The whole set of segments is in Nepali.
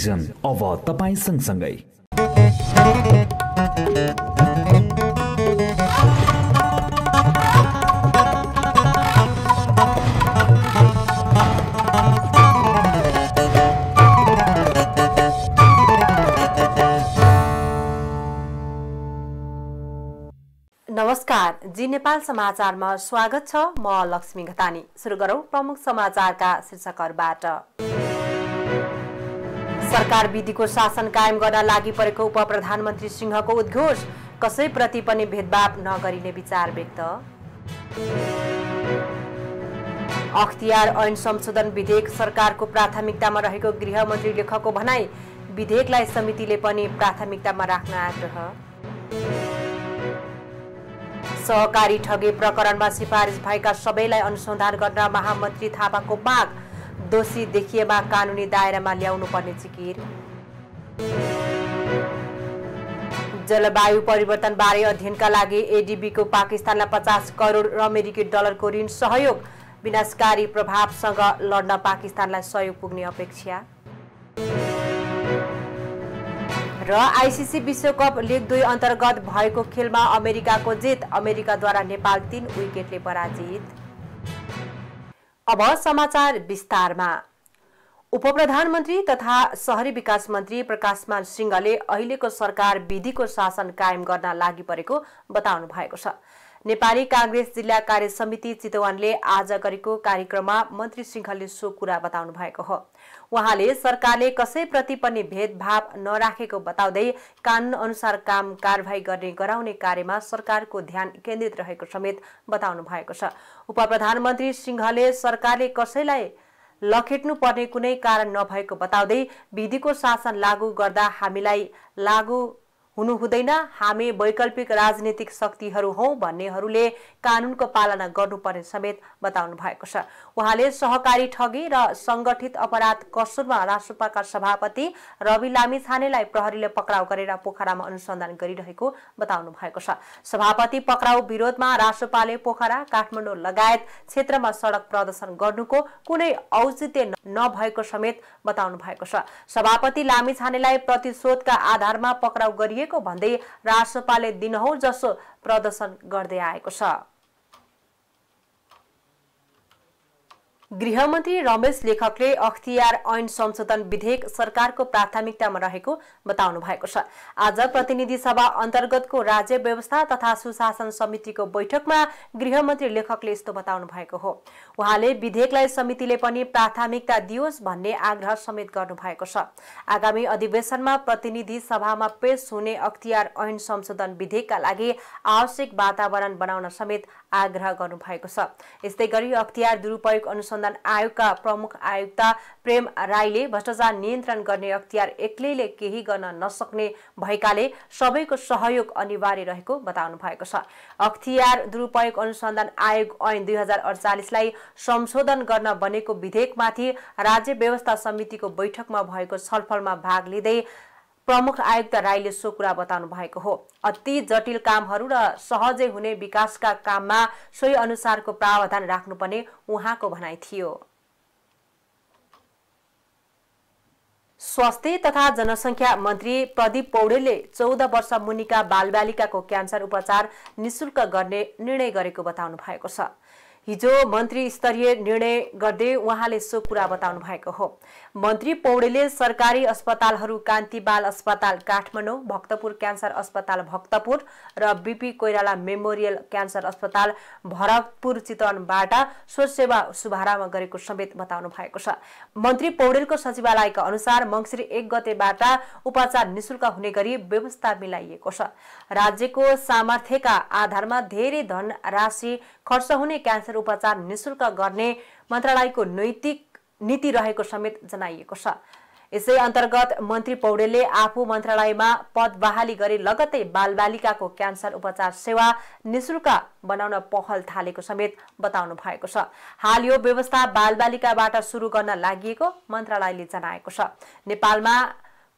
टेलिभिजन अब तपाईँ सँगसँगै नमस्कार जी नेपाल समाचारमा स्वागत छ म लक्ष्मी घतानी सुरु गरौँ प्रमुख समाचारका शीर्षकहरूबाट सरकार विधिको शासन कायम गर्न लागि परेको उप प्रधानमन्त्री सिंहको उद्घोष कसैप्रति पनि भेदभाव नगरिने विचार व्यक्त अख्तियार ऐन संशोधन विधेयक सरकारको प्राथमिकतामा रहेको गृह मन्त्री लेखकको भनाई विधेयकलाई समितिले पनि प्राथमिकतामा राख्न आग्रह सहकारी ठगे प्रकरणमा सिफारिस भएका सबैलाई अनुसन्धान गर्न महामन्त्री थापाको माग दोषी देखिएमा कानुनी दायरामा ल्याउनु पर्ने चिकिर जलवायु परिवर्तन बारे अध्ययनका लागि एडिबीको पाकिस्तानलाई पचास करोड अमेरिकी डलरको ऋण सहयोग विनाशकारी प्रभावसँग लड्न पाकिस्तानलाई सहयोग पुग्ने अपेक्षा र आइसिसी विश्वकप लिग दुई अन्तर्गत भएको खेलमा अमेरिकाको जित अमेरिकाद्वारा नेपाल तीन विकेटले पराजित अब समाचार विस्तारमा उपप्रधानमन्त्री तथा शहरी विकास मन्त्री प्रकाशमान सिंहले अहिलेको सरकार विधिको शासन कायम गर्न लागि परेको बताउनु भएको छ नेपाली काङ्ग्रेस जिल्ला कार्य समिति चितवनले आज गरेको कार्यक्रममा मन्त्री सिंहले सो कुरा बताउनु भएको हो उहाँले सरकारले कसैप्रति पनि भेदभाव नराखेको बताउँदै कानून अनुसार काम कारवाही गर्ने गराउने कार्यमा सरकारको ध्यान केन्द्रित रहेको समेत बताउनु भएको छ उप प्रधानमन्त्री सिंहले सरकारले कसैलाई लखेट्नुपर्ने कुनै कारण नभएको बताउँदै विधिको शासन लागू गर्दा हामीलाई लागू हुनुहुँदैन हामी वैकल्पिक राजनीतिक शक्तिहरू हौ भन्नेहरूले कानूनको पालना गर्नुपर्ने समेत बताउनु भएको छ उहाँले सहकारी ठगी र सङ्गठित अपराध कसुरमा राष्ट्रपाका सभापति रवि लामी छानेलाई प्रहरीले पक्राउ गरेर पोखरामा अनुसन्धान गरिरहेको बताउनु भएको छ सभापति पक्राउ विरोधमा राष्ट्रपाले पोखरा काठमाडौँ लगायत क्षेत्रमा सडक प्रदर्शन गर्नुको कुनै औचित्य नभएको समेत बताउनु भएको छ सभापति लामी छानेलाई प्रतिशोधका आधारमा पक्राउ गरिएको गरेको भन्दै राष्ट्रपाले दिनहौ जसो प्रदर्शन गर्दै आएको छ गृहमन्त्री रमेश लेखकले अख्तियार ऐन संशोधन विधेयक सरकारको प्राथमिकतामा रहेको बताउनु भएको छ आज प्रतिनिधि सभा अन्तर्गतको राज्य व्यवस्था तथा सुशासन समितिको बैठकमा गृहमन्त्री लेखकले यस्तो बताउनु भएको हो उहाँले विधेयकलाई समितिले पनि प्राथमिकता दियोस् भन्ने आग्रह समेत गर्नुभएको छ आगामी अधिवेशनमा प्रतिनिधि सभामा पेश हुने अख्तियार ऐन संशोधन विधेयकका लागि आवश्यक वातावरण बनाउन समेत आग्रह गर्नुभएको छ यस्तै गरी अख्तियार दुरुपयोग अनुसन्धान आयोगका प्रमुख आयुक्त प्रेम राईले भ्रष्टाचार नियन्त्रण गर्ने अख्तियार एक्लैले केही गर्न नसक्ने भएकाले सबैको सहयोग अनिवार्य रहेको बताउनु भएको छ अख्तियार दुरुपयोग अनुसन्धान आयोग ऐन दुई हजार अडचालिसलाई संशोधन गर्न बनेको विधेयकमाथि राज्य व्यवस्था समितिको बैठकमा भएको छलफलमा भाग लिँदै प्रमुख आयुक्त राईले सो कुरा बताउनु भएको हो अति जटिल कामहरू र सहजै हुने विकासका काममा सोही अनुसारको प्रावधान राख्नुपर्ने उहाँको भनाइ थियो स्वास्थ्य तथा जनसङ्ख्या मन्त्री प्रदीप पौडेलले चौध वर्ष मुनिका बालबालिकाको क्यान्सर उपचार निशुल्क गर्ने निर्णय गरेको बताउनु भएको छ हिजो मन्त्री स्तरीय निर्णय गर्दै उहाँले सो कुरा बताउनु भएको हो मन्त्री पौडेलले सरकारी अस्पतालहरू कान्ति बाल अस्पताल काठमाडौँ भक्तपुर क्यान्सर अस्पताल भक्तपुर र बिपी कोइराला मेमोरियल क्यान्सर अस्पताल भरतपुर चितवनबाट स्वसेवा शुभारम्भ गरेको समेत बताउनु भएको छ मन्त्री पौडेलको सचिवालयका अनुसार मङ्सिर एक गतेबाट उपचार निशुल्क हुने गरी व्यवस्था मिलाइएको छ राज्यको सामर्थ्यका आधारमा धेरै धन राशि खर्च हुने क्यान्सर उपचार निशुल्क गर्ने मन्त्रालयको नैतिक नीति रहेको समेत जनाइएको छ यसै अन्तर्गत मन्त्री पौडेलले आफू मन्त्रालयमा पद बहाली गरे लगत्तै बालबालिकाको क्यान्सर उपचार सेवा निशुल्क बनाउन पहल थालेको समेत बताउनु भएको छ हाल यो व्यवस्था बालबालिकाबाट सुरु गर्न लागि मन्त्रालयले जनाएको छ नेपालमा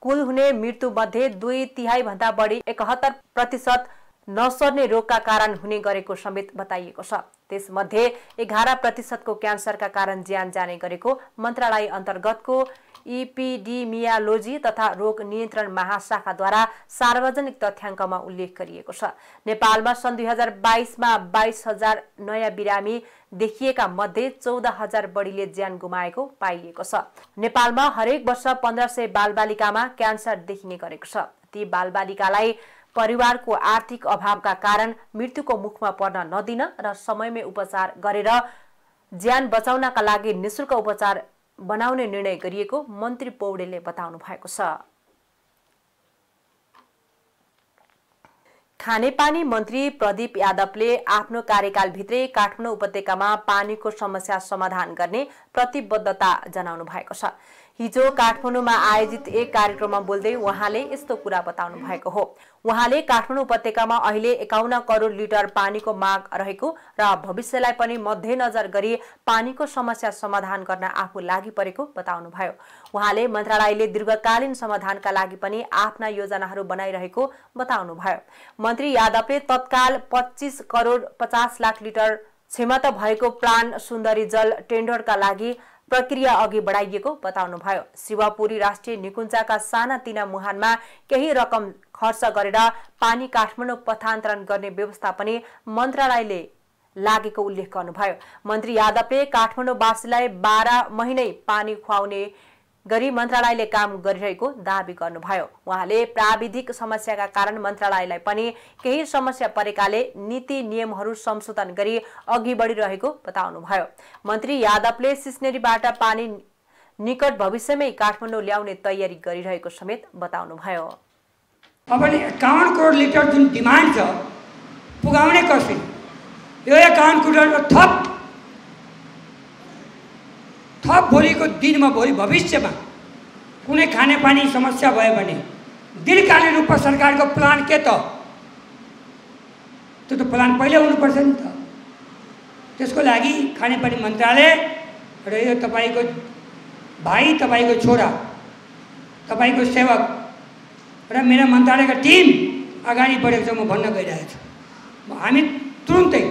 कुल हुने मृत्युमध्ये दुई तिहाई भन्दा बढी एकहत्तर प्रतिशत नसर्ने रोगका कारण हुने गरेको समेत बताइएको छ त्यसमध्ये एघार प्रतिशतको क्यान्सरका कारण ज्यान जाने गरेको मन्त्रालय अन्तर्गतको इपिडिमियालोजी तथा रोग नियन्त्रण महाशाखाद्वारा सार्वजनिक तथ्याङ्कमा उल्लेख गरिएको छ नेपालमा सन् दुई हजार बाइसमा बाइस हजार नयाँ बिरामी देखिएका मध्ये चौध हजार बढीले ज्यान गुमाएको पाइएको छ नेपालमा हरेक वर्ष पन्ध्र सय बालबालिकामा क्यान्सर देखिने गरेको छ ती बालबालिकालाई परिवारको आर्थिक अभावका कारण मृत्युको मुखमा पर्न नदिन र समयमै उपचार गरेर ज्यान बचाउनका लागि निशुल्क उपचार बनाउने निर्णय गरिएको मन्त्री पौडेलले बताउनु भएको छ खानेपानी मन्त्री प्रदीप यादवले आफ्नो कार्यकालभित्रै काठमाडौँ उपत्यकामा पानीको समस्या समाधान गर्ने प्रतिबद्धता जनाउनु भएको छ हिजो काठमाडौँमा आयोजित एक कार्यक्रममा बोल्दै उहाँले यस्तो कुरा बताउनु भएको हो उहाँले काठमाडौँ उपत्यकामा अहिले एकाउन्न करोड लिटर पानीको माग रहेको र भविष्यलाई पनि मध्यनजर गरी पानीको समस्या समाधान गर्न आफू लागि परेको बताउनुभयो उहाँले मन्त्रालयले दीर्घकालीन समाधानका लागि पनि आफ्ना योजनाहरू बनाइरहेको बताउनु भयो मन्त्री यादवले तत्काल पच्चिस करोड पचास लाख लिटर क्षमता भएको प्लान सुन्दरी जल टेन्डरका लागि प्रक्रिया अघि बढाइएको भयो शिवपुरी राष्ट्रिय निकुञ्जका तिना मुहानमा केही रकम खर्च गरेर पानी काठमाडौँ पथान्तरण गर्ने व्यवस्था पनि मन्त्रालयले लागेको उल्लेख गर्नुभयो मन्त्री यादवले काठमाडौँवासीलाई बाह्र महिनै पानी खुवाउने गरी मन्त्रालयले काम गरिरहेको दावी गर्नुभयो उहाँले प्राविधिक समस्याका कारण मन्त्रालयलाई पनि केही समस्या परेकाले नीति नियमहरू संशोधन गरी अघि बढिरहेको बताउनुभयो मन्त्री यादवले सिस्नेरीबाट पानी निकट भविष्यमै काठमाडौँ ल्याउने तयारी गरिरहेको समेत बताउनुभयो अब एकाउन्न करोड लिटर जुन डिमान्ड छ पुगाउने कसरी यो एकाउन्न करोड थप थप भोलिको दिनमा भोलि भविष्यमा कुनै खानेपानी समस्या भयो भने दीर्घकालीन रूपमा सरकारको प्लान के त त्यो त प्लान पहिल्यै हुनुपर्छ नि त त्यसको लागि खानेपानी मन्त्रालय र यो तपाईँको भाइ तपाईँको छोरा तपाईँको सेवक र मेरो मन्त्रालयको टिम अगाडि बढेको छ म भन्न गइरहेको छु हामी तुरुन्तै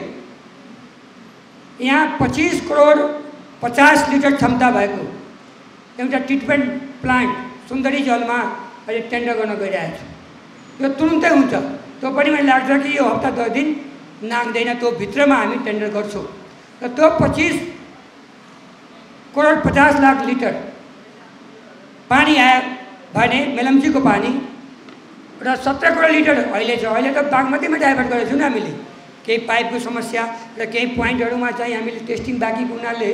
यहाँ पच्चिस करोड पचास लिटर क्षमता भएको एउटा ट्रिटमेन्ट प्लान्ट सुन्दरी जलमा अहिले टेन्डर गर्न गइरहेको छु यो तुरुन्तै हुन्छ त्यो पनि मलाई लाग्छ कि यो हप्ता दस दिन नाग्दैन त्यो भित्रमा हामी टेन्डर गर्छौँ र त्यो पच्चिस करोड पचास लाख लिटर पानी आयो भने मेलम्चीको पानी र सत्र करोड लिटर अहिले छ अहिले त बागमतीमा डाइभर्ट गरेको छौँ हामीले केही पाइपको समस्या र केही पोइन्टहरूमा चाहिँ हामीले टेस्टिङ बाँकी हुनाले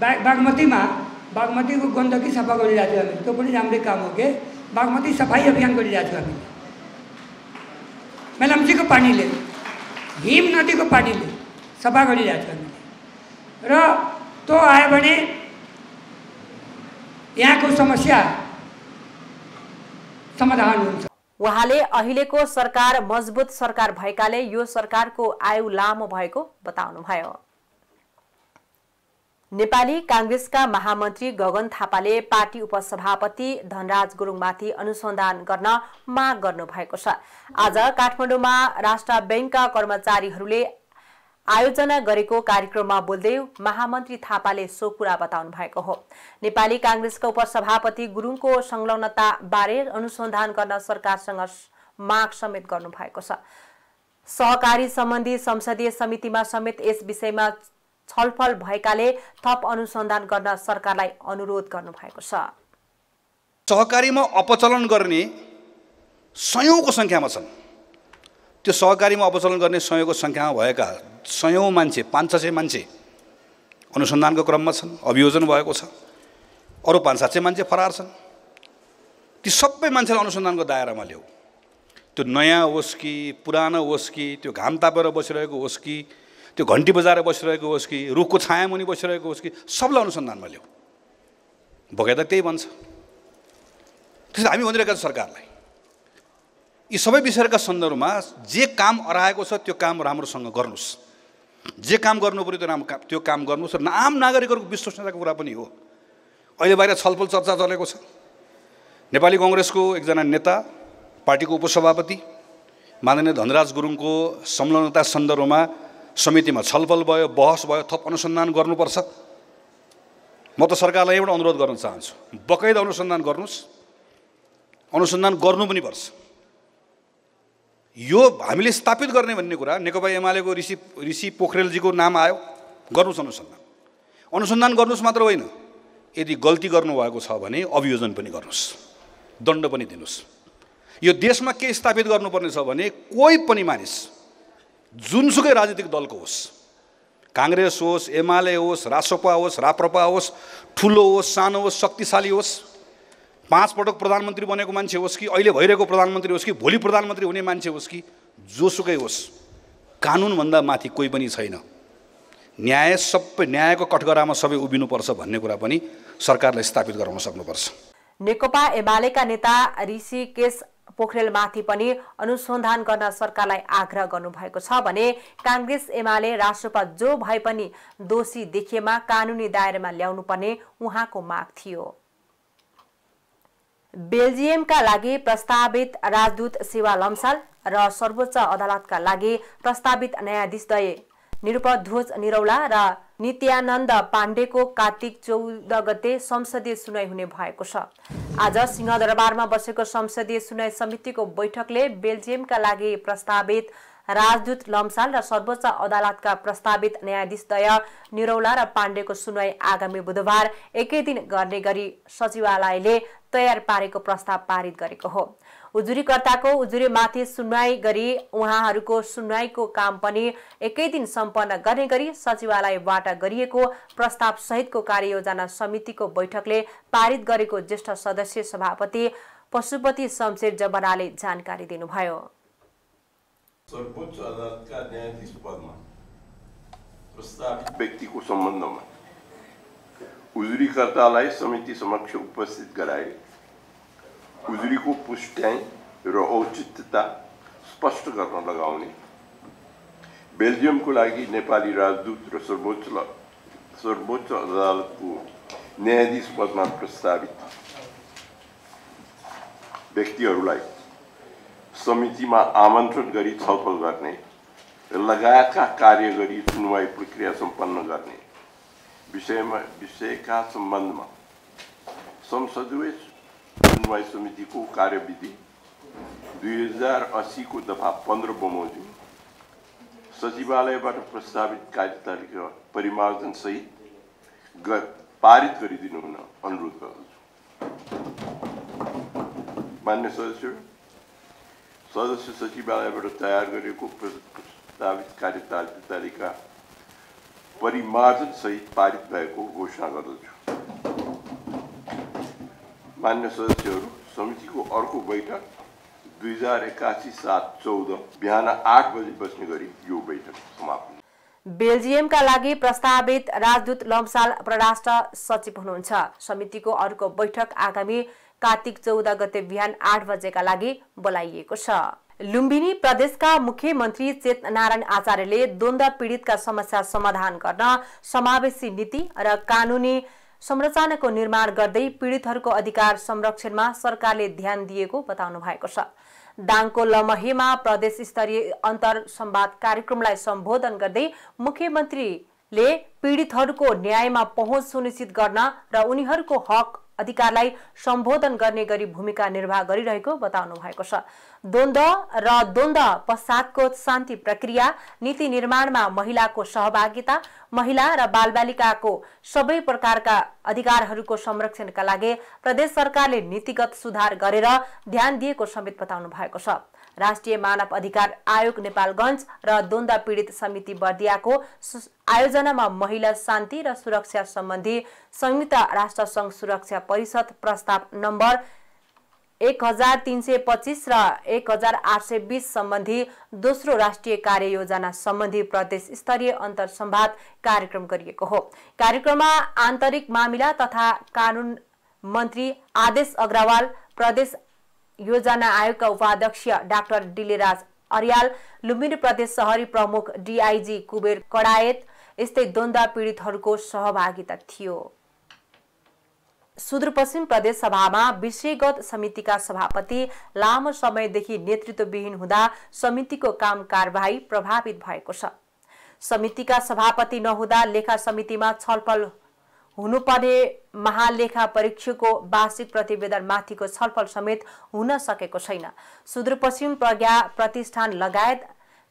बा बागमतीमा बागमतीको गन्दगी सफा गरिरहेको थियौँ हामी त्यो पनि राम्रै काम हो के बागमती सफाइ अभियान गरिरहेको थियौँ हामी मेलम्चीको पानीले हिम नदीको पानीले सफा गरिरहेको थियौँ हामीले र त्यो आयो भने यहाँको समस्या समाधान हुन्छ उहाँले अहिलेको सरकार मजबुत सरकार भएकाले यो सरकारको आयु लामो भएको बताउनुभयो नेपाली काङ्ग्रेसका महामन्त्री गगन थापाले पार्टी उपसभापति धनराज गुरुङमाथि अनुसन्धान गर्न माग गर्नु भएको छ आज काठमाडौँमा राष्ट्र ब्याङ्कका कर्मचारीहरूले आयोजना गरेको कार्यक्रममा बोल्दै महामन्त्री थापाले सो कुरा बताउनु भएको हो नेपाली काङ्ग्रेसका उपसभापति गुरुङको संलग्नताबारे अनुसन्धान गर्न सरकारसँग माग समेत गर्नुभएको छ सहकारी सम्बन्धी संसदीय समितिमा समेत यस विषयमा छलफल भएकाले थप अनुसन्धान गर्न सरकारलाई अनुरोध गर्नु भएको छ सहकारीमा अपचलन गर्ने सयौँको सङ्ख्यामा छन् त्यो सहकारीमा अपचलन गर्ने सयौँको सङ्ख्यामा भएका सयौँ मान्छे पाँच छ सय मान्छे अनुसन्धानको क्रममा छन् अभियोजन भएको छ अरू पाँच सात सय मान्छे फरार छन् ती सबै मान्छेलाई अनुसन्धानको दायरामा ल्याऊ त्यो नयाँ होस् कि पुरानो होस् कि त्यो घाम तापेर बसिरहेको होस् कि त्यो घन्टी बजाएर बसिरहेको होस् कि रुखको छायामुनि बसिरहेको होस् कि सबलाई अनुसन्धानमा ल्याऊ बगैँदा त्यही भन्छ त्यसरी हामी भनिरहेका छौँ सरकारलाई यी सबै विषयका सन्दर्भमा जे काम अराएको छ त्यो काम राम्रोसँग गर्नुहोस् जे काम गर्नु पऱ्यो त्यो राम्रो त्यो काम गर्नुहोस् र आम नागरिकहरूको विश्वसनीयताको कुरा पनि हो अहिले बाहिर छलफल चर्चा चलेको छ नेपाली कङ्ग्रेसको एकजना नेता पार्टीको उपसभापति माननीय धनराज गुरुङको संलग्नता सन्दर्भमा समितिमा छलफल भयो बहस भयो थप अनुसन्धान गर्नुपर्छ म त सरकारलाई एउटा अनुरोध गर्न चाहन्छु बकैद अनुसन्धान गर्नुहोस् अनुसन्धान गर्नु पनि पर्छ यो हामीले स्थापित गर्ने भन्ने कुरा नेकपा एमालेको ऋषि ऋषि पोखरेलजीको नाम आयो गर्नुहोस् अनुसन्धान अनुसन्धान गर्नुहोस् मात्र होइन यदि गल्ती गर्नुभएको छ भने अभियोजन पनि गर्नुहोस् दण्ड पनि दिनुहोस् यो देशमा के स्थापित गर्नुपर्ने छ भने कोही पनि मानिस जुनसुकै राजनीतिक दलको होस् काङ्ग्रेस होस् एमाले होस् रासोपा होस् राप्रपा होस् ठुलो होस् सानो होस् शक्तिशाली होस् पाँच पटक प्रधानमन्त्री बनेको मान्छे होस् कि अहिले भइरहेको प्रधानमन्त्री होस् कि भोलि प्रधानमन्त्री हुने मान्छे होस् कि जोसुकै होस् कानुनभन्दा माथि कोही पनि छैन न्याय सबै न्यायको कठगरामा सबै उभिनुपर्छ भन्ने कुरा पनि सरकारले स्थापित गराउन सक्नुपर्छ नेकपा एमालेका नेता ऋषिकेश पोखरेलमाथि पनि अनुसन्धान गर्न सरकारलाई आग्रह गर्नुभएको छ भने काङ्ग्रेस एमाले राष्ट्रपति जो भए पनि दोषी देखिएमा कानुनी दायरामा पर्ने उहाँको माग थियो बेल्जियमका लागि प्रस्तावित राजदूत सेवा लम्साल र सर्वोच्च अदालतका लागि प्रस्तावित न्यायाधीशद्वय निरुपध्वज निरौला र नित्यानन्द पाण्डेको कार्तिक चौध गते संसदीय सुनवाई हुने भएको छ आज सिंहदरबारमा बसेको संसदीय सुनवाई समितिको बैठकले बेल्जियमका लागि प्रस्तावित राजदूत लम्साल र सर्वोच्च अदालतका प्रस्तावित न्यायाधीश दय निरौला र पाण्डेको सुनवाई आगामी बुधबार एकै दिन गर्ने गरी सचिवालयले तयार पारेको प्रस्ताव पारित गरेको हो उजुरीकर्ताको उजुरीमाथि सुनवाई गरी उहाँहरूको सुनवाईको काम पनि एकै दिन सम्पन्न गर्ने गरी सचिवालयबाट गरिएको प्रस्ताव सहितको कार्ययोजना समितिको बैठकले पारित गरेको ज्येष्ठ सदस्य सभापति पशुपति शमशेर जबराले जानकारी दिनुभयो सर्वोच्च अदालतका न्यायाधीश पदमा प्रस्तावित व्यक्तिको सम्बन्धमा उजुरीकर्तालाई समिति समक्ष उपस्थित गराए उजुरीको पुष्ट्याइ र औचित्यता स्पष्ट गर्न लगाउने बेल्जियमको लागि नेपाली राजदूत र सर्वोच्च सर्वोच्च अदालतको न्यायाधीश पदमा प्रस्तावित व्यक्तिहरूलाई समितिमा आमन्त्रण गरी छलफल गर्ने लगायतका कार्य गरी सुनवाई प्रक्रिया सम्पन्न गर्ने विषयमा विषयका सम्बन्धमा संसदीय समन्वय समितिको कार्यविधि दुई हजार असीको दफा पन्ध्र बमोजिम सचिवालयबाट प्रस्तावित कार्यतालिका परिमार्जन परिमार्जनसहित पारित गरिदिनु हुन अनुरोध गर्दछु मान्य सदस्य सदस्य सचिवालयबाट तयार गरेको प्रस्तावित कार्यतालिका परिमार्जनसहित पारित भएको घोषणा गर्दछु मान्य सदस्यहरू समितिको अर्को बैठक दुई हजार एक्कासी सात चौध बिहान आठ बजे बस्ने गरी यो बैठक समाप्त बेल्जियमका लागि प्रस्तावित राजदूत लम्साल परराष्ट्र सचिव हुनुहुन्छ समितिको अर्को बैठक आगामी कार्तिक चौध गते बिहान आठ बजेका लागि बोलाइएको छ लुम्बिनी प्रदेशका मुख्यमन्त्री चेतनारायण आचार्यले द्वन्द पीडितका समस्या समाधान गर्न समावेशी नीति र कानुनी संरचनाको निर्माण गर्दै पीडितहरूको अधिकार संरक्षणमा सरकारले ध्यान दिएको बताउनु भएको छ दाङको लमहेमा प्रदेश स्तरीय अन्तर सम्वाद कार्यक्रमलाई सम्बोधन गर्दै मुख्यमन्त्रीले पीडितहरूको न्यायमा पहुँच सुनिश्चित गर्न र उनीहरूको हक अधिकारलाई सम्बोधन गर्ने गरी भूमिका निर्वाह गरिरहेको बताउनु भएको छ द्वन्द र द्वन्द पश्चातको शान्ति प्रक्रिया नीति निर्माणमा महिलाको सहभागिता महिला र बालबालिकाको सबै प्रकारका अधिकारहरूको संरक्षणका लागि प्रदेश सरकारले नीतिगत सुधार गरेर ध्यान दिएको समेत बताउनु भएको छ राष्ट्रिय मानव अधिकार आयोग नेपालगञ्ज र द्वन्द पीडित समिति बर्दियाको आयोजनामा महिला शान्ति र सुरक्षा सम्बन्धी संयुक्त राष्ट्र सङ्घ सुरक्षा परिषद प्रस्ताव नम्बर एक हजार तिन सय पच्चिस र एक हजार आठ सय बिस सम्बन्धी दोस्रो राष्ट्रिय कार्ययोजना सम्बन्धी प्रदेश स्तरीय अन्तर सम्वाद कार्यक्रम गरिएको हो कार्यक्रममा आन्तरिक मामिला तथा कानुन मन्त्री आदेश अग्रवाल प्रदेश योजना आयोगका उपाध्यक्ष डाक्टर डिलेराज अर्याल लुम्बिनी प्रदेश सहरी प्रमुख डिआइजी कुबेर कडायत यस्तै द्वन्द्व पीडितहरूको सहभागिता थियो सुदूरपश्चिम प्रदेश सभामा विषयगत समितिका सभापति लामो समयदेखि नेतृत्वविहीन हुँदा समितिको काम कारवाही प्रभावित भएको छ समितिका सभापति नहुँदा लेखा समितिमा छलफल हुनुपर्ने महालेखा परीक्षाको वार्षिक प्रतिवेदनमाथिको छलफल समेत हुन सकेको छैन सुदूरपश्चिम प्रज्ञा प्रतिष्ठान लगायत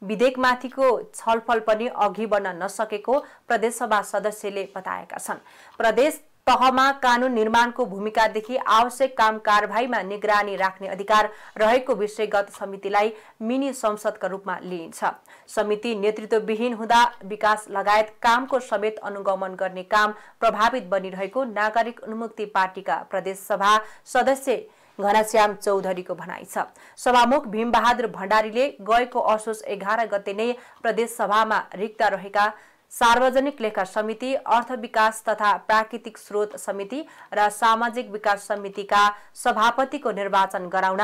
विधेयकमाथिको छलफल पनि अघि बढ्न नसकेको प्रदेशसभा सदस्यले बताएका छन् प्रदेश तहमा कानुन निर्माणको भूमिकादेखि आवश्यक काम कारवाहीमा निगरानी राख्ने अधिकार रहेको विषयगत समितिलाई मिनी संसदका रूपमा लिइन्छ समिति नेतृत्वविहीन हुँदा विकास लगायत कामको समेत अनुगमन गर्ने काम प्रभावित बनिरहेको नागरिक उन्मुक्ति पार्टीका प्रदेश सभा सदस्य घनश्याम चौधरीको भनाइ छ सभामुख भीमबहादुर भण्डारीले गएको असोज एघार गते नै प्रदेश सभामा रिक्त रहेका सार्वजनिक लेखा समिति अर्थ विकास तथा प्राकृतिक स्रोत समिति र सामाजिक विकास समितिका सभापतिको निर्वाचन गराउन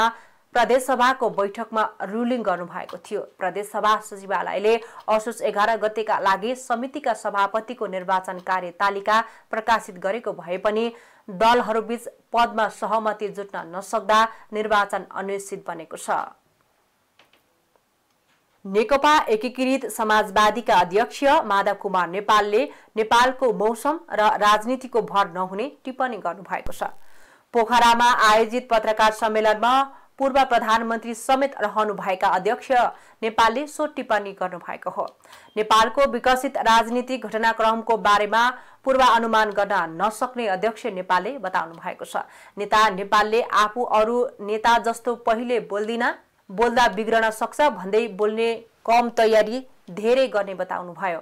प्रदेशसभाको बैठकमा रुलिङ गर्नुभएको थियो प्रदेशसभा सचिवालयले असोज एघार गतेका लागि समितिका सभापतिको निर्वाचन कार्यतालिका प्रकाशित गरेको भए पनि दलहरूबीच पदमा सहमति जुट्न नसक्दा निर्वाचन अनिश्चित बनेको छ नेकपा एकीकृत समाजवादीका अध्यक्ष माधव कुमार नेपालले नेपालको मौसम र राजनीतिको भर नहुने टिप्पणी गर्नुभएको छ पोखरामा आयोजित पत्रकार सम्मेलनमा पूर्व प्रधानमन्त्री समेत रहनुभएका अध्यक्ष नेपालले सो टिप्पणी गर्नुभएको हो नेपालको विकसित राजनीतिक घटनाक्रमको बारेमा पूर्वानुमान गर्न नसक्ने अध्यक्ष नेपालले बताउनु भएको छ नेता नेपालले आफू अरू नेता जस्तो पहिले बोल्दिन बोल्दा बिग्रन सक्छ भन्दै बोल्ने कम तयारी धेरै गर्ने बताउनुभयो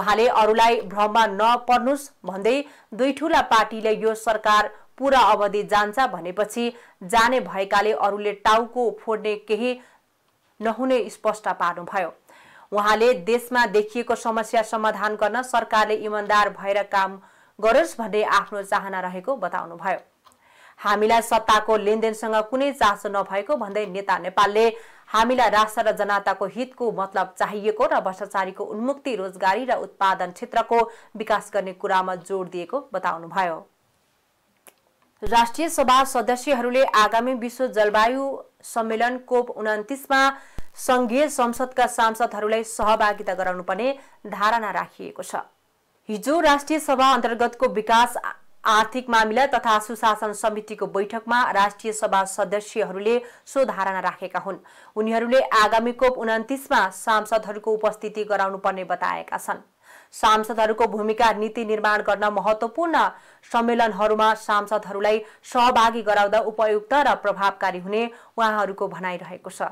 उहाँले अरूलाई भ्रममा नपर्नुहोस् भन्दै दुई ठुला पार्टीले यो सरकार पुरा अवधि जान्छ भनेपछि जाने भएकाले अरूले टाउको फोड्ने केही नहुने स्पष्ट पार्नुभयो उहाँले देशमा देखिएको समस्या समाधान गर्न सरकारले इमान्दार भएर काम गरोस् भन्ने आफ्नो चाहना रहेको बताउनुभयो हामीलाई सत्ताको लेनदेनसँग कुनै चासो नभएको भन्दै नेता नेपालले हामीलाई राष्ट्र र जनताको हितको मतलब चाहिएको र भ्रष्टाचारीको उन्मुक्ति रोजगारी र उत्पादन क्षेत्रको विकास गर्ने कुरामा जोड दिएको बताउनुभयो राष्ट्रिय सभा सदस्यहरूले आगामी विश्व जलवायु सम्मेलन कोप उन्तिसमा संघीय संसदका सांसदहरूलाई सहभागिता गराउनुपर्ने धारणा राखिएको छ हिजो राष्ट्रिय सभा अन्तर्गतको विकास आर्थिक मामिला तथा सुशासन समितिको बैठकमा राष्ट्रिय सभा सदस्यहरूले धारणा राखेका हुन् उनीहरूले आगामी कोप उन्तिसमा सांसदहरूको उपस्थिति गराउनु पर्ने बताएका छन् सांसदहरूको भूमिका नीति निर्माण गर्न महत्त्वपूर्ण सम्मेलनहरूमा सांसदहरूलाई सहभागी गराउँदा उपयुक्त र प्रभावकारी हुने उहाँहरूको भनाइरहेको छ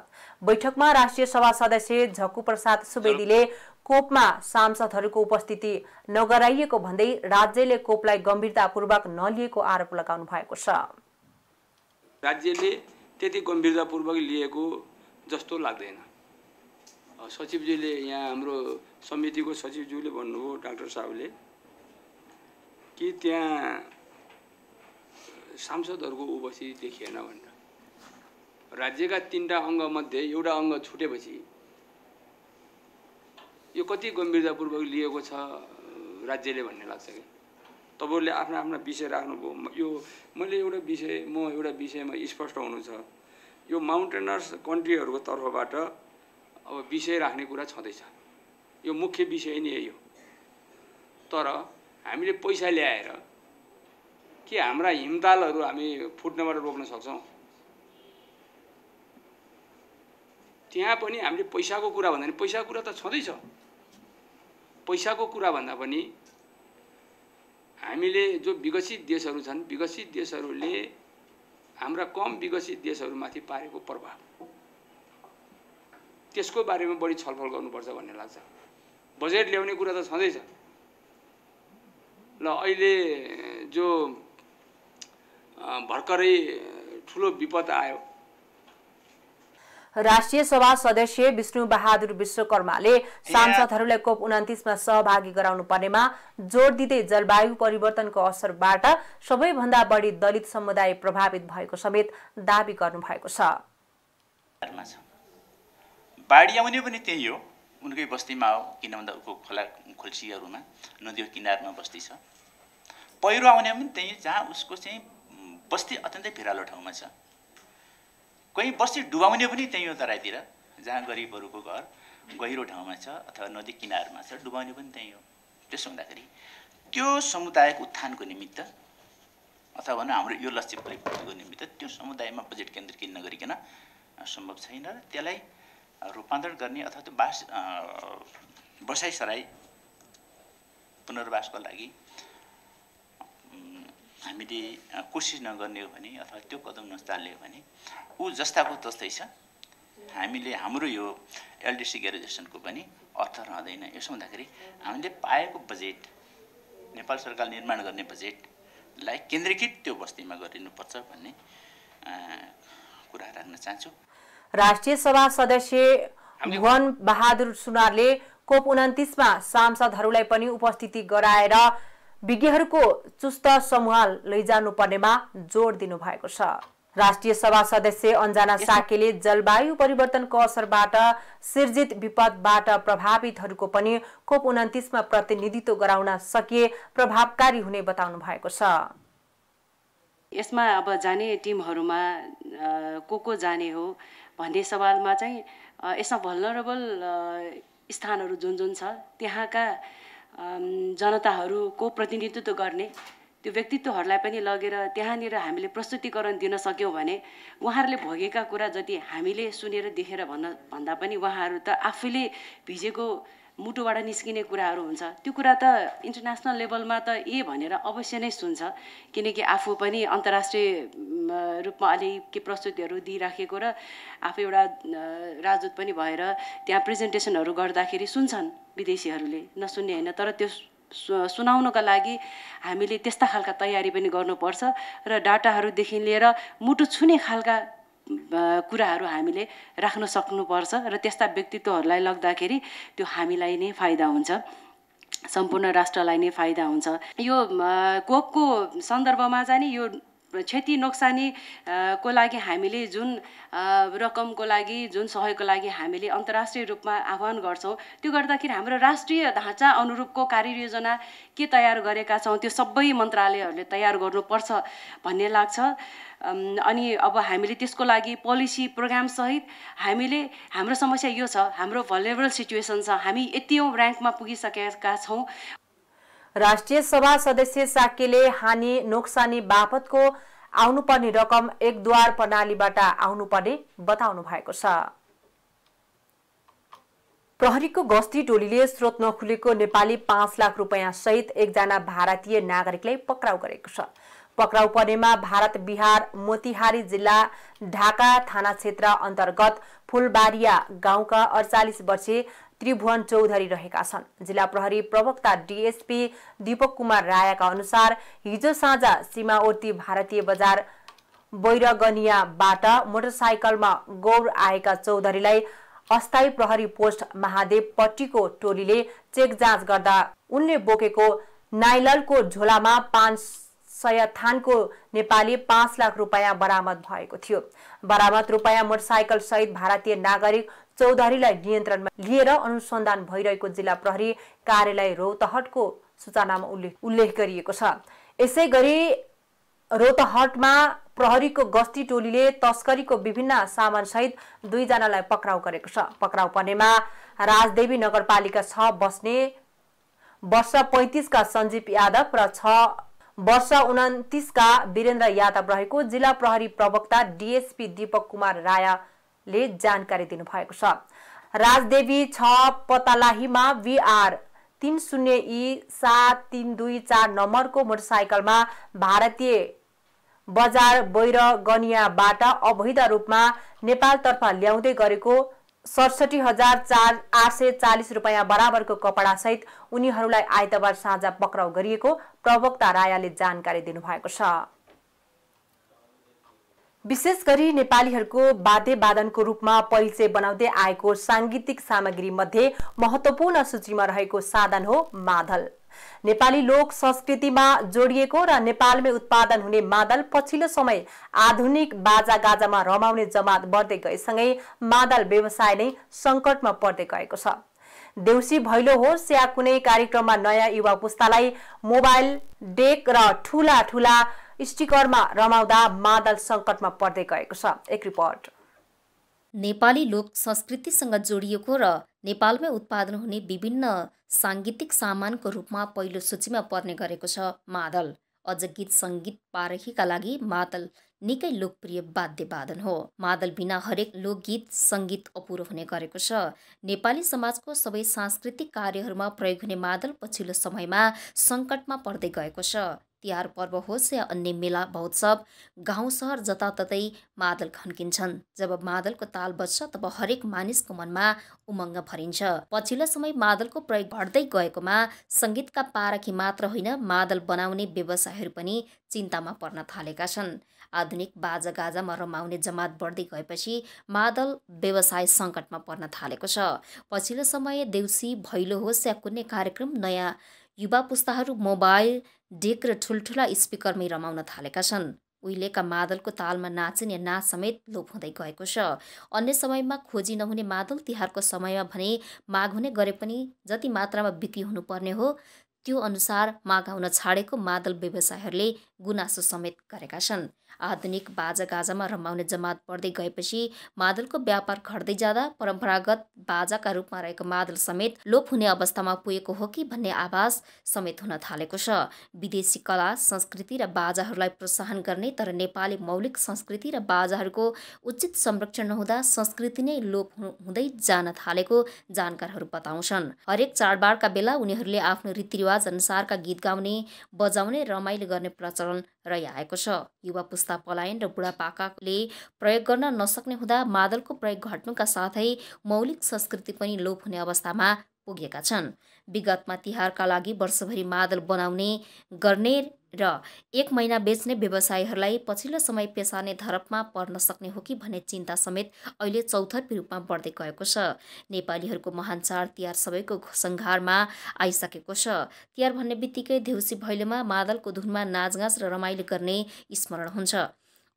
बैठकमा राष्ट्रिय सभा सदस्य झक्कु प्रसाद सुवेदीले कोपमा सांसदहरूको उपस्थिति नगराइएको भन्दै राज्यले कोपलाई गम्भीरतापूर्वक नलिएको आरोप लगाउनु भएको छ राज्यले त्यति गम्भीरतापूर्वक लिएको जस्तो लाग्दैन सचिवज्यूले यहाँ हाम्रो समितिको सचिवज्यूले भन्नुभयो डाक्टर साहबले कि त्यहाँ सांसदहरूको उपस्थिति देखिएन भनेर राज्यका तिनवटा अङ्गमध्ये एउटा अङ्ग छुटेपछि यो कति गम्भीरतापूर्वक लिएको छ राज्यले भन्ने लाग्छ कि तपाईँहरूले आफ्ना आफ्ना विषय राख्नुभयो यो मैले एउटा विषय म एउटा विषयमा स्पष्ट हुनु छ यो माउन्टेनर्स कन्ट्रीहरूको तर्फबाट अब विषय राख्ने कुरा छँदैछ यो मुख्य विषय नै यही हो तर हामीले पैसा ल्याएर के हाम्रा हिमतालहरू हामी फुट्नबाट रोक्न सक्छौँ त्यहाँ पनि हामीले पैसाको कुरा भन्दा पनि पैसाको कुरा त छँदैछ पैसाको कुरा भन्दा पनि हामीले जो विकसित देशहरू छन् विकसित देशहरूले हाम्रा कम विकसित देशहरूमाथि पारेको प्रभाव त्यसको बारेमा बढी छलफल गर्नुपर्छ भन्ने लाग्छ बजेट ल्याउने कुरा त छँदैछ ल अहिले जो भर्खरै ठुलो विपद आयो राष्ट्रिय सभा सदस्य विष्णु बहादुर विश्वकर्माले सांसदहरूलाई कोप उन्तिसमा सहभागी गराउनु पर्नेमा जोड दिँदै जलवायु परिवर्तनको असरबाट सबैभन्दा बढी दलित समुदाय प्रभावित भएको समेत दावी गर्नुभएको छ बाढी आउने पनि त्यही हो उनकै बस्तीमा हो किन भन्दा उको खोला खोल्सीहरूमा नदीको किनारमा बस्ती छ पहिरो आउने पनि त्यही जहाँ उसको चाहिँ बस्ती अत्यन्तै भिरालो ठाउँमा छ कोही बस्ती डुबाउने पनि त्यहीँ हो तराईतिर जहाँ गरिबहरूको घर गहिरो ठाउँमा छ अथवा नदी किनारमा छ डुबाउने पनि त्यहीँ हो त्यसो हुँदाखेरि त्यो समुदायको उत्थानको निमित्त अथवा भनौँ हाम्रो यो लक्ष्य परिपूर्तिको निमित्त त्यो समुदायमा बजेट केन्द्र किन्न गरिकन सम्भव छैन र त्यसलाई रूपान्तरण गर्ने अथवा त्यो बास बसाइसराई पुनर्वासको लागि हामीले कोसिस नगर्ने हो भने अथवा त्यो कदम नचाल्ने हो भने ऊ जस्ताको तस्तै छ हामीले हाम्रो यो एलडिसी ग्रेजुएसनको पनि अर्थ रहँदैन यसो हुँदाखेरि हामीले पाएको बजेट नेपाल सरकार निर्माण गर्ने बजेटलाई केन्द्रीकृत त्यो बस्तीमा गरिनुपर्छ भन्ने कुरा राख्न चाहन्छु राष्ट्रिय सभा सदस्य भुवन बहादुर सुनारले कोप उन्तिसमा सांसदहरूलाई पनि उपस्थिति गराएर विज्ञहरूको चुस्त समूह लैजानुपर्नेमा जोड दिनु भएको छ राष्ट्रिय सभा सदस्य अन्जना साकेले जलवायु परिवर्तनको असरबाट सिर्जित विपदबाट प्रभावितहरूको पनि खोप उन्तिसमा प्रतिनिधित्व गराउन सकिए प्रभावकारी हुने बताउनु भएको छ यसमा अब जाने टिमहरूमा को को जाने हो भन्ने सवालमा चाहिँ यसमा भलनरेबल स्थानहरू जुन जुन छ त्यहाँका जनताहरूको प्रतिनिधित्व गर्ने त्यो व्यक्तित्वहरूलाई पनि लगेर त्यहाँनिर हामीले प्रस्तुतिकरण दिन सक्यौँ भने उहाँहरूले भोगेका कुरा जति हामीले सुनेर देखेर भन्न भन्दा पनि उहाँहरू त आफैले भिजेको मुटुबाट निस्किने कुराहरू हुन्छ त्यो कुरा त इन्टरनेसनल लेभलमा त ए भनेर अवश्य नै सुन्छ किनकि आफू पनि अन्तर्राष्ट्रिय रूपमा अलिक के प्रस्तुतिहरू दिइराखेको र आफू एउटा राजदूत पनि भएर त्यहाँ प्रेजेन्टेसनहरू गर्दाखेरि सुन्छन् विदेशीहरूले नसुन्ने होइन तर त्यो सुनाउनका लागि हामीले त्यस्ता खालका तयारी पनि गर्नुपर्छ र डाटाहरूदेखि लिएर मुटु छुने खालका कुराहरू हामीले राख्न सक्नुपर्छ र त्यस्ता व्यक्तित्वहरूलाई लग्दाखेरि त्यो हामीलाई नै फाइदा हुन्छ सम्पूर्ण राष्ट्रलाई नै फाइदा हुन्छ यो कोपको सन्दर्भमा चाहिँ यो क्षति नोक्सानी को लागि हामीले जुन रकमको लागि जुन सहयोगको लागि हामीले अन्तर्राष्ट्रिय रूपमा आह्वान गर्छौँ त्यो गर्दाखेरि हाम्रो राष्ट्रिय ढाँचा अनुरूपको कार्ययोजना के तयार गरेका छौँ त्यो सबै मन्त्रालयहरूले तयार गर्नुपर्छ भन्ने लाग्छ अनि अब हामीले त्यसको लागि पोलिसी प्रोग्रामसहित हामीले हाम्रो समस्या यो छ हाम्रो भलेबल सिचुएसन छ हामी यति ऱ्याङ्कमा पुगिसकेका छौँ राष्ट्रिय सभा सदस्य साक्यले हानि नोक्सानी बापतको आउनुपर्ने रकम एकद्वार प्रणालीबाट आउनुपर्ने बताउनु भएको छ प्रहरीको गस्ती टोलीले स्रोत नखुलेको नेपाली पाँच लाख रुपियाँ सहित एकजना भारतीय नागरिकलाई पक्राउ गरेको छ पक्राउ पर्नेमा भारत बिहार मोतिहारी जिल्ला ढाका थाना क्षेत्र अन्तर्गत फुलबारिया गाउँका अडचालिस वर्षीय त्रिभुवन चौधरी रहेका छन् जिल्ला प्रहरी प्रवक्ता डिएसपी दीपक कुमार रायका अनुसार हिजो साँझ सीमावर्ती भारतीय बजार बैरगनियाबाट मोटरसाइकलमा गौर आएका चौधरीलाई अस्थायी प्रहरी पोस्ट महादेवपट्टिको टोलीले चेक जाँच गर्दा उनले बोकेको नाइललको झोलामा पाँच सय थानको नेपाली पाँच लाख रुपियाँ बरामद भएको थियो बरामद रुपियाँ मोटरसाइकल सहित भारतीय नागरिक चौधरीलाई नियन्त्रणमा लिएर अनुसन्धान भइरहेको जिल्ला प्रहरी कार्यालय रौतहटको सूचनामा उल्लेख उल्लेख गरिएको छ यसै गरी रौतहटमा प्रहरीको गस्ती टोलीले तस्करीको विभिन्न सामानसहित दुईजनालाई पक्राउ गरेको छ पक्राउ पर्नेमा राजदेवी नगरपालिका छ बस्ने वर्ष पैँतिसका सञ्जीव यादव र छ वर्ष उन्तिसका वीरेन्द्र यादव रहेको जिल्ला प्रहरी प्रवक्ता डिएसपी दीपक कुमार राया ले जानकारी दिनुभएको छ राजदेवी छ पतालाहीमा बिआर तिन शून्य ई सात तिन दुई चार नम्बरको मोटरसाइकलमा भारतीय बजार बैर बैरगनियाबाट अवैध रूपमा नेपालतर्फ ल्याउँदै गरेको सडसठी हजार चार आठ सय चालिस रुपियाँ बराबरको कपडासहित उनीहरूलाई आइतबार साँझ पक्राउ गरिएको प्रवक्ता रायाले जानकारी दिनुभएको छ विशेष गरी नेपालीहरूको वादनको रूपमा परिचय बनाउँदै आएको साङ्गीतिक सामग्री मध्ये महत्त्वपूर्ण सूचीमा रहेको साधन हो मादल नेपाली लोक संस्कृतिमा जोडिएको र नेपालमै उत्पादन हुने मादल पछिल्लो समय आधुनिक बाजागाजामा रमाउने जमात बढ्दै गएसँगै मादल व्यवसाय नै सङ्कटमा पर्दै गएको छ देउसी भैलो होस् या कुनै कार्यक्रममा नयाँ युवा पुस्तालाई मोबाइल डेक र ठुला ठुला स्टिकरमा रमाउँदा मादल सङ्कटमा पर्दै गएको छ एक रिपोर्ट नेपाली लोक संस्कृतिसँग जोडिएको र नेपालमै उत्पादन हुने विभिन्न साङ्गीतिक सामानको रूपमा पहिलो सूचीमा पर्ने गरेको छ मादल अझ गीत सङ्गीत पारखीका लागि मादल निकै लोकप्रिय वाद्य हो मादल बिना हरेक लोकगीत सङ्गीत अपुरो हुने गरेको छ नेपाली समाजको सबै सांस्कृतिक कार्यहरूमा प्रयोग हुने मादल पछिल्लो समयमा सङ्कटमा पर्दै गएको छ तिहार पर्व होस् या अन्य मेला महोत्सव गाउँ सहर जताततै मादल खन्किन्छन् जब मादलको ताल बज्छ तब हरेक मानिसको मनमा उमङ्ग भरिन्छ पछिल्लो समय मादलको प्रयोग घट्दै गएकोमा सङ्गीतका पारखी मात्र होइन मादल बनाउने व्यवसायहरू पनि चिन्तामा पर्न थालेका छन् आधुनिक बाजागाजामा रमाउने जमात बढ्दै गएपछि मादल व्यवसाय सङ्कटमा पर्न थालेको छ पछिल्लो समय देउसी भैलो होस् या कुनै कार्यक्रम नयाँ युवा पुस्ताहरू मोबाइल डेक र ठुल्ठुला स्पिकरमै रमाउन थालेका छन् उहिलेका मादलको तालमा नाचिने नाच समेत लोप हुँदै गएको छ अन्य समयमा खोजी नहुने मादल तिहारको समयमा भने माग हुने गरे पनि जति मात्रामा बिक्री हुनुपर्ने हो त्यो अनुसार माग आउन छाडेको मादल व्यवसायहरूले गुनासो समेत गरेका छन् आधुनिक बाजागाजामा रमाउने जमात बढ्दै गएपछि मादलको व्यापार घट्दै जाँदा परम्परागत बाजाका रूपमा रहेको मादल समेत लोप हुने अवस्थामा पुगेको हो कि भन्ने आभास समेत हुन थालेको छ विदेशी कला संस्कृति र बाजाहरूलाई प्रोत्साहन गर्ने तर नेपाली मौलिक संस्कृति र बाजाहरूको उचित संरक्षण नहुँदा संस्कृति नै लोप हुँदै जान थालेको जानकारहरू बताउँछन् हरेक चाडबाडका बेला उनीहरूले आफ्नो रीतिरिवाज अनुसारका गीत गाउने बजाउने रमाइलो गर्ने प्रचलन रहिआएको छ युवा पुस्ता पलायन र बुढापाकाले प्रयोग गर्न नसक्ने हुँदा मादलको प्रयोग घट्नुका साथै मौलिक संस्कृति पनि लोप हुने अवस्थामा पुगेका छन् विगतमा तिहारका लागि वर्षभरि मादल बनाउने गर्ने र एक महिना बेच्ने व्यवसायीहरूलाई पछिल्लो समय पेसार्ने धरपमा पर्न सक्ने हो कि भन्ने चिन्ता समेत अहिले चौथर्पी रूपमा बढ्दै गएको छ नेपालीहरूको महान चाड तिहार सबैको सङ्घारमा आइसकेको छ तिहार भन्ने बित्तिकै देउसी भैलोमा मादलको धुनमा नाचगाँच र रमाइलो गर्ने स्मरण हुन्छ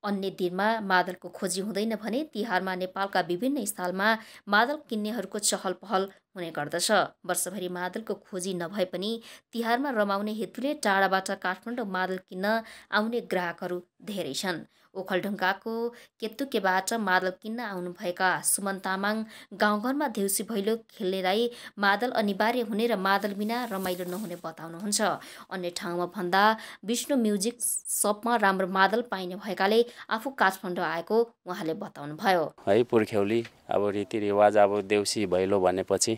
अन्य दिनमा मादलको खोजी हुँदैन भने तिहारमा नेपालका विभिन्न स्थलमा मादल किन्नेहरूको चहल पहल हुने गर्दछ वर्षभरि मादलको खोजी नभए पनि तिहारमा रमाउने हेतुले टाढाबाट काठमाडौँ मादल किन्न आउने ग्राहकहरू धेरै छन् ओखलढुङ्गाको केतुकेबाट मादल किन्न आउनुभएका सुमन तामाङ गाउँघरमा देउसी भैलो खेल्नेलाई मादल अनिवार्य हुने र मादल बिना रमाइलो नहुने बताउनुहुन्छ अन्य ठाउँमा भन्दा विष्णु म्युजिक सपमा राम्रो मादल पाइने भएकाले आफू काठमाडौँ आएको उहाँले बताउनुभयो है पुर्ख्यौली अब रीतिरिवाज अब देउसी भैलो भनेपछि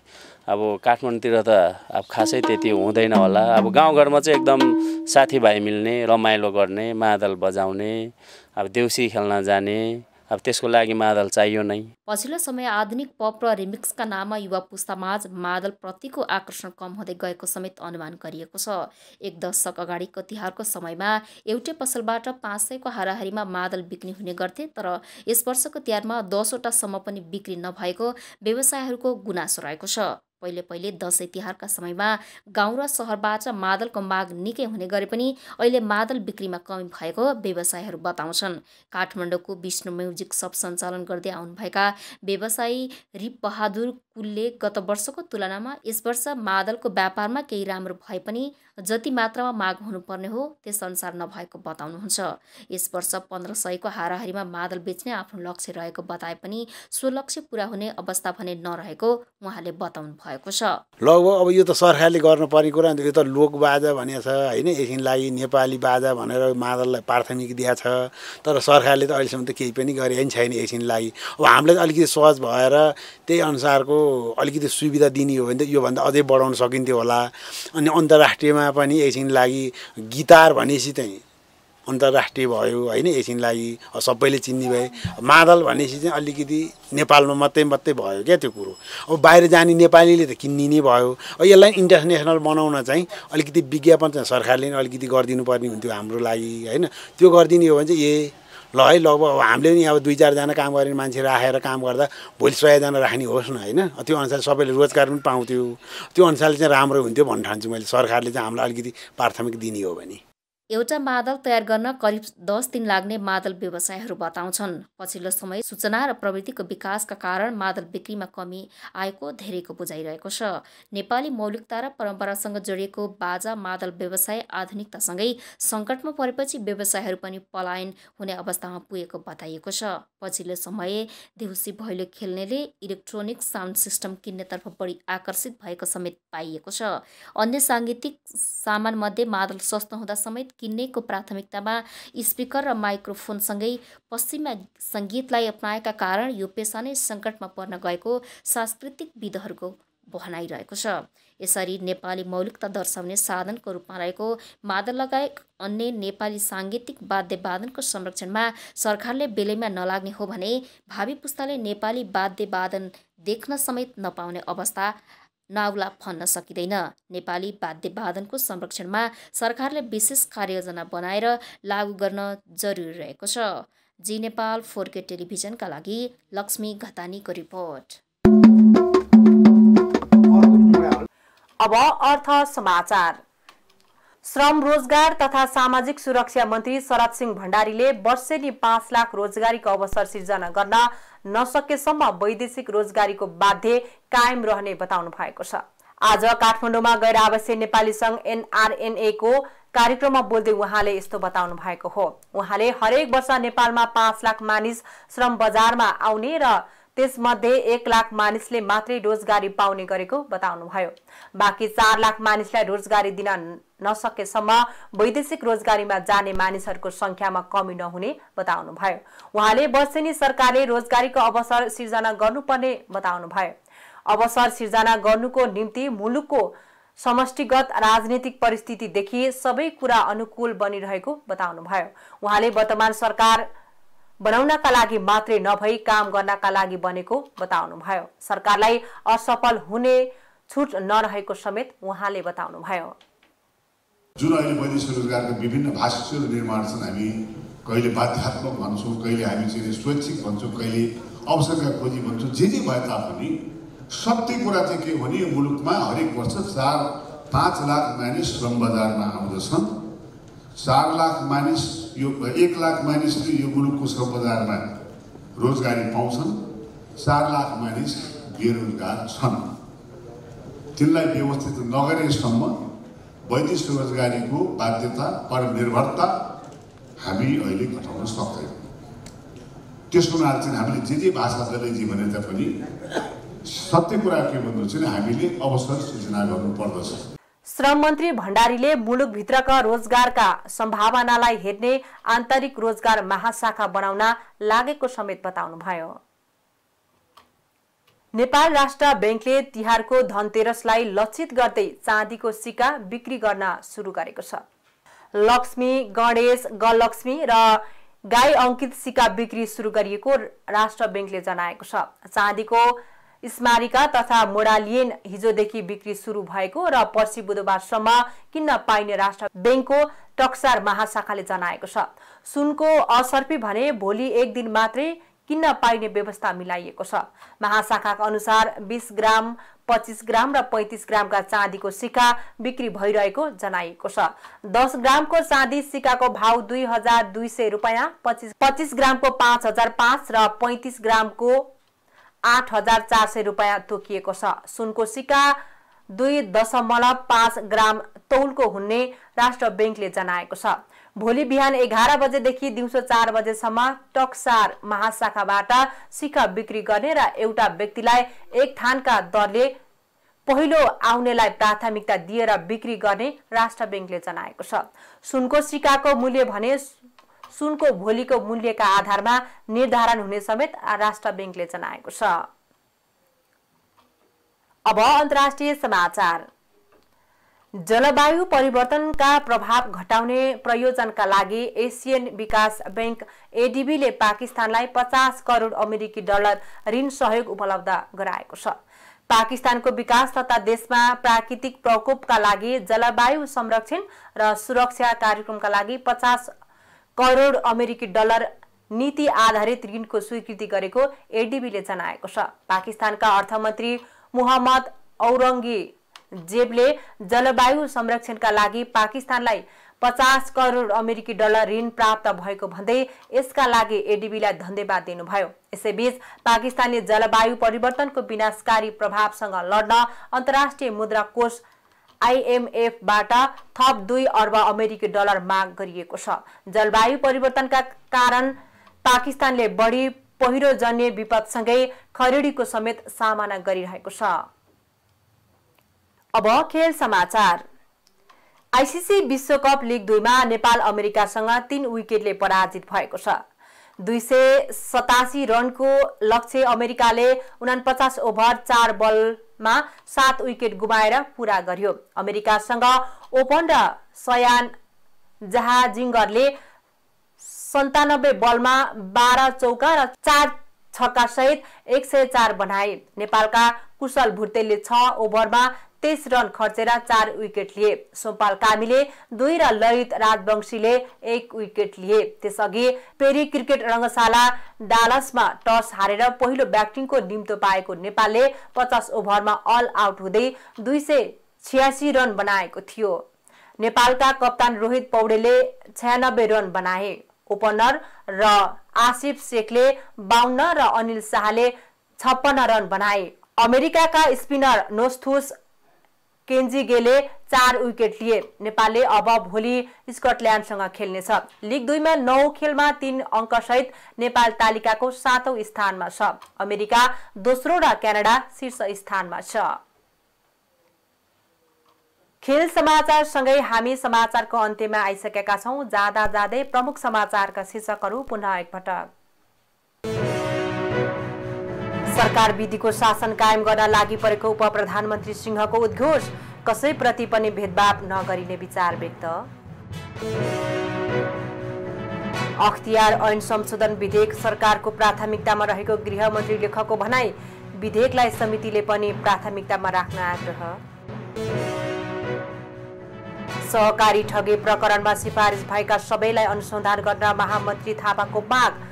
अब काठमाडौँतिर त अब खासै त्यति हुँदैन होला अब गाउँघरमा चाहिँ एकदम साथीभाइ मिल्ने रमाइलो गर्ने मादल बजाउने अब देउसी खेल्न जाने अब त्यसको लागि मादल चाहियो नै पछिल्लो समय आधुनिक पप र रिमिक्सका नाममा युवा पुस्तामाझ मादल प्रतिको आकर्षण कम हुँदै गएको समेत अनुमान गरिएको छ एक दशक अगाडिको तिहारको समयमा एउटै पसलबाट पाँच सयको हाराहारीमा मादल बिक्री हुने गर्थे तर यस वर्षको तिहारमा दसवटासम्म पनि बिक्री नभएको व्यवसायहरूको गुनासो रहेको छ पहिले पहिले दसैँ तिहारका समयमा गाउँ र सहरबाट मादलको माग निकै हुने गरे पनि अहिले मादल बिक्रीमा कमी भएको व्यवसायहरू बताउँछन् काठमाडौँको विष्णु म्युजिक सप सञ्चालन गर्दै आउनुभएका व्यवसायी रिप बहादुर उनले गत वर्षको तुलनामा यस वर्ष मादलको व्यापारमा केही राम्रो भए पनि जति मात्रामा माग हुनुपर्ने हो त्यसअनुसार नभएको बताउनुहुन्छ यस वर्ष पन्ध्र सयको हाराहारीमा मादल बेच्ने आफ्नो लक्ष्य रहेको बताए पनि सो लक्ष्य पुरा हुने अवस्था भने नरहेको उहाँले बताउनु भएको छ लगभग अब यो त सरकारले गर्नुपर्ने कुरा यो त लोक बाजा छ होइन एकछिन लागि नेपाली बाजा भनेर मादललाई प्राथमिक दिया छ तर सरकारले त अहिलेसम्म त केही पनि गरे नि छैन एकछिन लागि अब हामीलाई अलिकति सहज भएर त्यही अनुसारको अलिकति सुविधा दिने हो भने त योभन्दा अझै बढाउन सकिन्थ्यो होला अनि अन्तर्राष्ट्रियमा पनि एकछिन लागि गिटार भनेपछि चाहिँ अन्तर्राष्ट्रिय भयो होइन एकछिन लागि सबैले चिन्ने भए मादल भनेपछि चाहिँ अलिकति नेपालमा मात्रै मात्रै भयो क्या त्यो कुरो अब बाहिर जाने नेपालीले त किन्ने नै भयो यसलाई इन्टरनेसनल बनाउन चाहिँ अलिकति विज्ञापन चाहिँ सरकारले नै अलिकति गरिदिनु पर्ने हुन्थ्यो हाम्रो लागि होइन त्यो गरिदिने हो भने चाहिँ ए ल है लगभग अब हामीले पनि अब दुई चारजना काम गर्ने मान्छे राखेर काम गर्दा भोलि सयजना राख्ने होस् न होइन त्यो अनुसार सबैले रोजगार पनि पाउँथ्यो त्यो अनुसारले चाहिँ राम्रो हुन्थ्यो भन्नु ठान्छु मैले सरकारले चाहिँ हामीलाई अलिकति प्राथमिक दिने हो भने एउटा मादल तयार गर्न करिब दस दिन लाग्ने मादल व्यवसायहरू बताउँछन् पछिल्लो समय सूचना र प्रविधिको विकासका कारण मादल बिक्रीमा कमी आएको धेरैको बुझाइरहेको छ नेपाली मौलिकता र परम्परासँग जोडिएको बाजा मादल व्यवसाय आधुनिकतासँगै सङ्कटमा परेपछि व्यवसायहरू पनि पलायन हुने अवस्थामा पुगेको बताइएको छ पछिल्लो समय देउसी भैलो खेल्नेले इलेक्ट्रोनिक साउन्ड सिस्टम किन्नेतर्फ बढी आकर्षित भएको समेत पाइएको छ अन्य साङ्गीतिक सामानमध्ये मादल सस्तो हुँदा समेत किन्नेको प्राथमिकतामा स्पिकर र माइक्रोफोनसँगै पश्चिमा सङ्गीतलाई अप्नाएका कारण यो पेसा नै सङ्कटमा पर्न गएको सांस्कृतिक विधहरूको भनाइरहेको छ यसरी नेपाली मौलिकता दर्शाउने साधनको रूपमा रहेको मादल लगायत अन्य नेपाली साङ्गीतिक वाद्यवादनको संरक्षणमा सरकारले बेलैमा नलाग्ने हो भने भावी पुस्ताले नेपाली वाद्यवादन देख्न समेत नपाउने अवस्था नाउला फन्न सकिँदैन नेपाली वाद्यवादनको संरक्षणमा सरकारले विशेष कार्ययोजना बनाएर लागू गर्न जरुरी रहेको छ जी नेपाल फोर के टेलिभिजनका लागि लक्ष्मी घतानीको रिपोर्ट अब अर्थ समाचार श्रम रोजगार तथा सामाजिक सुरक्षा मन्त्री शरद सिंह भण्डारीले वर्षेनी पाँच लाख रोजगारीको अवसर सिर्जना गर्न नसकेसम्म वैदेशिक रोजगारीको बाध्य कायम रहने बताउनु भएको छ आज काठमाडौँमा गैर आवासीय नेपाली संघ एनआरएनए को कार्यक्रममा बोल्दै उहाँले यस्तो बताउनु भएको हो उहाँले हरेक वर्ष नेपालमा पाँच लाख मानिस श्रम बजारमा आउने र त्यसमध्ये एक लाख मानिसले मात्रै रोजगारी पाउने गरेको बताउनुभयो बाँकी चार लाख मानिसलाई रोजगारी दिन नसकेसम्म वैदेशिक रोजगारीमा जाने मानिसहरूको संख्यामा कमी नहुने बताउनुभयो उहाँले बसेनी सरकारले रोजगारीको अवसर सिर्जना गर्नुपर्ने बताउनुभयो अवसर सिर्जना गर्नुको निम्ति मुलुकको समष्टिगत राजनीतिक परिस्थितिदेखि सबै कुरा अनुकूल बनिरहेको बताउनुभयो उहाँले वर्तमान सरकार बनाउनका लागि मात्रै नभई काम गर्नका लागि बनेको बताउनुभयो सरकारलाई असफल हुने छुट नरहेको समेत उहाँले बताउनुभयो जुन अहिले वैदेशिक रोजगारको विभिन्न भाषीहरू निर्माण छन् हामी कहिले बाध्यात्मक भन्छौँ कहिले हामी चाहिँ स्वैच्छिक भन्छौँ कहिले अवसरका खोजी भन्छौँ जे जे भए तापनि सत्य कुरा चाहिँ के हो भने मुलुकमा हरेक वर्ष चार पाँच लाख मानिस श्रम बजारमा आउँदछन् चार लाख मानिस यो एक लाख मानिसले यो मुलुकको सब बजारमा रोजगारी पाउँछन् चार लाख मानिस बेरोजगार छन् तिनलाई व्यवस्थित नगरेसम्म वैदेशिक रोजगारीको बाध्यता परनिर्भरता हामी अहिले घटाउन सक्दैनौँ त्यसको हुनाले चाहिँ हामीले जे जे भाषा जे भने तापनि सत्य कुरा के भन्नु चाहिँ हामीले अवसर सृजना गर्नुपर्दछ श्रम मन्त्री भण्डारीले मुलुकभित्रका रोजगारका सम्भावनालाई हेर्ने आन्तरिक रोजगार महाशाखा बनाउन लागेको समेत बताउनुभयो नेपाल राष्ट्र ब्याङ्कले तिहारको धनतेरसलाई लक्षित गर्दै चाँदीको सिक्का बिक्री गर्न सुरु गरेको छ लक्ष्मी गणेश गलक्ष्मी र गाई अङ्कित सिक्का बिक्री सुरु गरिएको राष्ट्र ब्याङ्कले जनाएको छ चाँदीको स्मारिका तथा मोडालियन हिजोदेखि बिक्री सुरु भएको र पर्सि बुधबारसम्म किन्न पाइने राष्ट्र ब्याङ्कको टक्सार महाशाखाले जनाएको छ सुनको असर्पी भने भोलि एक दिन मात्रै किन्न पाइने व्यवस्था मिलाइएको छ महाशाखाका अनुसार बिस ग्राम पच्चिस ग्राम र पैँतिस ग्रामका चाँदीको सिक्का बिक्री भइरहेको जनाइएको छ दस ग्रामको चाँदी सिक्काको भाउ दुई हजार दुई सय रुपियाँ पच्चिस पच्चिस ग्रामको पाँच हजार पाँच र पैँतिस ग्रामको आठ हजार चार सय रुपियाँ तोकिएको छ सुनको सिक्का दुई दशमलव पाँच ग्राम तौलको हुने राष्ट्र ब्याङ्कले जनाएको छ भोलि बिहान एघार बजेदेखि दिउँसो चार बजेसम्म टक्सार महाशाखाबाट सिक्का बिक्री गर्ने र एउटा व्यक्तिलाई एक थानका दरले पहिलो आउनेलाई प्राथमिकता दिएर बिक्री गर्ने राष्ट्र ब्याङ्कले जनाएको छ सुनको सिक्काको मूल्य भने सुनको भोलिको मूल्यका आधारमा निर्धारण हुने समेत राष्ट्र ब्याङ्कले जनाएको छ अब अन्तर्राष्ट्रिय समाचार जलवायु परिवर्तनका प्रभाव घटाउने प्रयोजनका लागि एसियन विकास ब्याङ्क एडिबीले पाकिस्तानलाई पचास करोड अमेरिकी डलर ऋण सहयोग उपलब्ध गराएको छ पाकिस्तानको विकास तथा देशमा प्राकृतिक प्रकोपका लागि जलवायु संरक्षण र सुरक्षा कार्यक्रमका लागि पचास करोड अमेरिकी डलर नीति आधारित ऋणको स्वीकृति गरेको एडिबीले जनाएको छ पाकिस्तानका अर्थमन्त्री मुहम्मद औरङ्गी जेबले जलवायु संरक्षणका लागि पाकिस्तानलाई पचास करोड अमेरिकी डलर ऋण प्राप्त भएको भन्दै यसका लागि एडिबीलाई धन्यवाद दिनुभयो यसैबीच पाकिस्तानले जलवायु परिवर्तनको विनाशकारी प्रभावसँग लड्न अन्तर्राष्ट्रिय मुद्रा कोष आइएमएफबाट थप दुई अर्ब अमेरिकी डलर माग गरिएको छ जलवायु परिवर्तनका कारण पाकिस्तानले बढी पहिरो जन्य विपदसँगै खरेडीको समेत सामना गरिरहेको छ अब खेल समाचार आइसिसी विश्वकप लिग दुईमा नेपाल अमेरिकासँग तीन विकेटले पराजित भएको छ दुई सय सतासी रनको लक्ष्य अमेरिकाले उनापचास ओभर चार बलमा सात विकेट गुमाएर पुरा गर्यो अमेरिकासँग ओपन र सयान जहाजिङ्गरले सन्तानब्बे बलमा बाह्र चौका र चार सहित एक सय चार बनाए नेपालका कुशल भुर्तेलले छ ओभरमा तेइस रन खर्चेर चार विकेट लिए सोमपाल कामीले दुई र ललित राजवंशीले एक विकेट लिए त्यसअघि पेरी क्रिकेट रङ्गशाला डालसमा टस हारेर पहिलो ब्याटिङको निम्तो पाएको नेपालले पचास ओभरमा अल आउट हुँदै दुई सय छ्यासी रन बनाएको थियो नेपालका कप्तान रोहित पौडेले छयानब्बे रन बनाए ओपनर र आसिफ शेखले बाहन्न र अनिल शाहले छप्पन्न रन बनाए अमेरिकाका स्पिनर नोस्थुस केन्जी गेले चार विकेट लिए नेपालले अब भोलि स्कटल्यान्डसँग खेल्नेछ लिग दुईमा नौ खेलमा तीन अङ्कसहित नेपाल तालिकाको सातौँ स्थानमा छ अमेरिका दोस्रो र क्यानाडा शीर्ष स्थानमा छ खेल समाचारसँगै हामी समाचारको अन्त्यमा आइसकेका छौँ जाँदा जाँदै प्रमुख समाचारका शीर्षकहरू पुनः एकपटक सरकार विधिको शासन कायम गर्न लागि परेको उप प्रधानमन्त्री सिंहको उद्घोष कसैप्रति पनि भेदभाव नगरिने विचार व्यक्त अख्तियार ऐन संशोधन विधेयक सरकारको प्राथमिकतामा रहेको गृहमन्त्री लेखकको भनाई विधेयकलाई समितिले पनि प्राथमिकतामा राख्न आग्रह सहकारी ठगे प्रकरणमा सिफारिस भएका सबैलाई अनुसन्धान गर्न महामन्त्री थापाको माग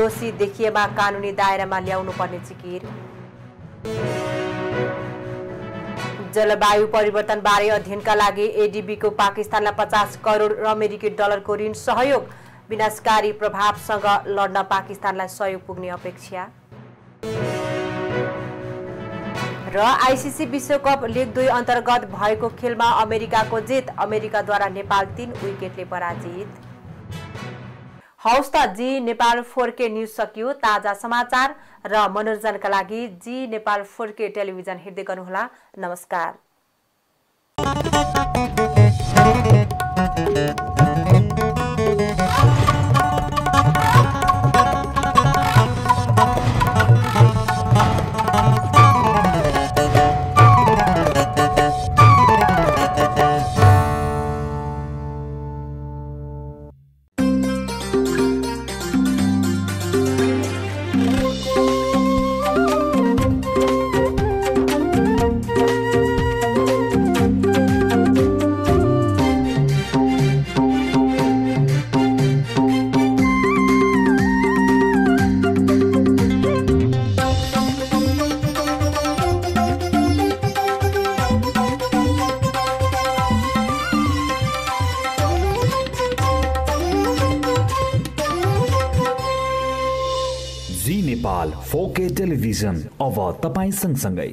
दोषी देखिएमा कानुनी दायरामा ल्याउनुपर्ने चिकिर जलवायु परिवर्तनबारे अध्ययनका लागि एडिबीको पाकिस्तानलाई पचास करोड अमेरिकी डलरको ऋण सहयोग विनाशकारी प्रभावसँग लड्न पाकिस्तानलाई सहयोग पुग्ने अपेक्षा र आइसिसी विश्वकप लिग दुई अन्तर्गत भएको खेलमा अमेरिकाको जित अमेरिकाद्वारा नेपाल तीन विकेटले पराजित हौस् त जी नेपाल फोर के न्युज सकियो ताजा समाचार र मनोरञ्जनका लागि जी नेपाल फोर टेलिभिजन हेर्दै गर्नुहोला नमस्कार टेलिभिजन अब तपाईँ सँगसँगै